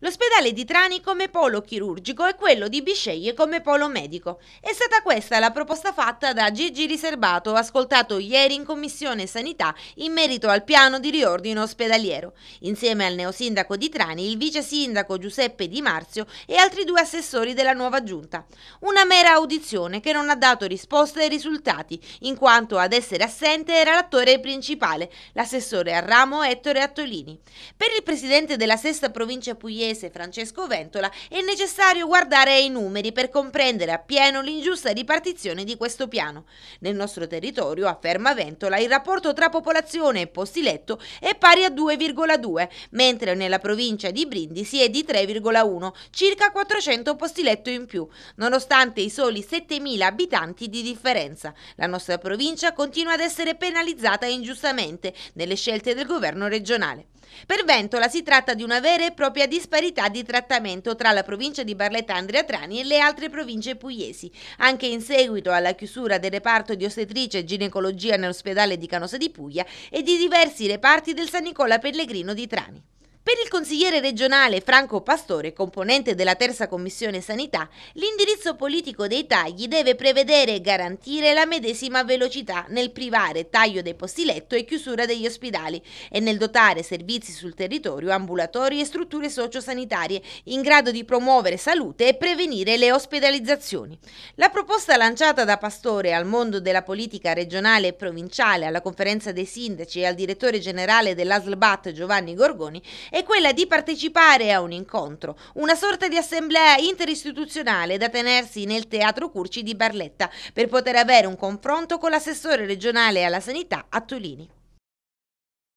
L'ospedale di Trani come polo chirurgico e quello di Bisceglie come polo medico. È stata questa la proposta fatta da Gigi Riservato, ascoltato ieri in Commissione Sanità in merito al piano di riordino ospedaliero. Insieme al neosindaco di Trani, il vice sindaco Giuseppe Di Marzio e altri due assessori della nuova giunta. Una mera audizione che non ha dato risposte ai risultati, in quanto ad essere assente era l'attore principale, l'assessore a ramo Ettore Attolini. Per il presidente della sesta provincia pugliese pugliese Francesco Ventola, è necessario guardare ai numeri per comprendere appieno l'ingiusta ripartizione di questo piano. Nel nostro territorio, afferma Ventola, il rapporto tra popolazione e posti letto è pari a 2,2, mentre nella provincia di Brindisi è di 3,1, circa 400 posti letto in più, nonostante i soli 7.000 abitanti di differenza. La nostra provincia continua ad essere penalizzata ingiustamente nelle scelte del governo regionale. Per Ventola si tratta di una vera e propria disparità di trattamento tra la provincia di Barletta Andrea Trani e le altre province pugliesi. Anche in seguito alla chiusura del reparto di ostetrice e ginecologia nell'ospedale di Canosa di Puglia e di diversi reparti del San Nicola Pellegrino di Trani. Per il consigliere regionale Franco Pastore, componente della terza commissione sanità, l'indirizzo politico dei tagli deve prevedere e garantire la medesima velocità nel privare taglio dei posti letto e chiusura degli ospedali e nel dotare servizi sul territorio, ambulatori e strutture sociosanitarie in grado di promuovere salute e prevenire le ospedalizzazioni. La proposta lanciata da Pastore al mondo della politica regionale e provinciale, alla conferenza dei sindaci e al direttore generale dell'ASLBAT Giovanni Gorgoni è quella di partecipare a un incontro, una sorta di assemblea interistituzionale da tenersi nel Teatro Curci di Barletta per poter avere un confronto con l'assessore regionale alla sanità Attolini.